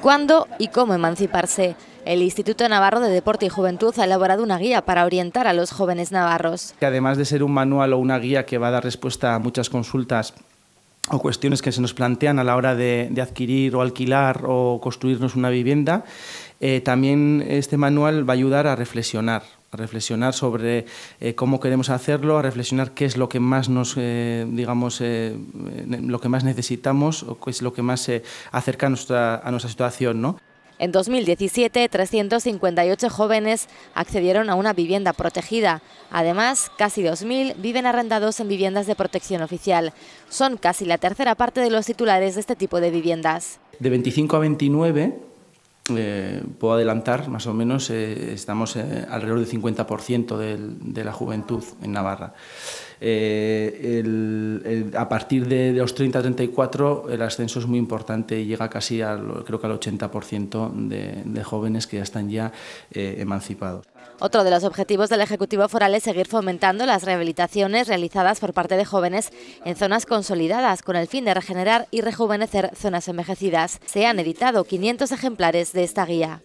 cuándo y cómo emanciparse. El Instituto Navarro de Deporte y Juventud ha elaborado una guía para orientar a los jóvenes navarros. Que Además de ser un manual o una guía que va a dar respuesta a muchas consultas o cuestiones que se nos plantean a la hora de, adquirir o alquilar o construirnos una vivienda, eh, también este manual va a ayudar a reflexionar, a reflexionar sobre eh, cómo queremos hacerlo, a reflexionar qué es lo que más nos, eh, digamos, lo que más necesitamos o qué es lo que más se acerca a nuestra, situación, en 2017, 358 jóvenes accedieron a una vivienda protegida. Además, casi 2.000 viven arrendados en viviendas de protección oficial. Son casi la tercera parte de los titulares de este tipo de viviendas. De 25 a 29, eh, puedo adelantar, más o menos eh, estamos eh, alrededor del 50% de la juventud en Navarra. Eh, a partir de, los 30-34 el ascenso es muy importante y llega casi al, creo que al 80% de, jóvenes que ya están ya eh, emancipados. Otro de los objetivos del Ejecutivo Foral es seguir fomentando las rehabilitaciones realizadas por parte de jóvenes en zonas consolidadas con el fin de regenerar y rejuvenecer zonas envejecidas. Se han editado 500 ejemplares de esta guía.